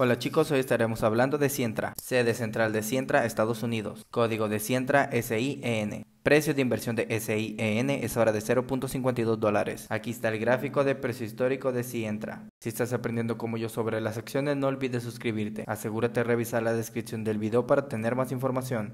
Hola chicos, hoy estaremos hablando de Cientra, sede central de Cientra, Estados Unidos, código de Cientra, SIEN. Precio de inversión de SIEN es ahora de 0.52 dólares. Aquí está el gráfico de precio histórico de Cientra. Si estás aprendiendo como yo sobre las acciones, no olvides suscribirte. Asegúrate de revisar la descripción del video para tener más información.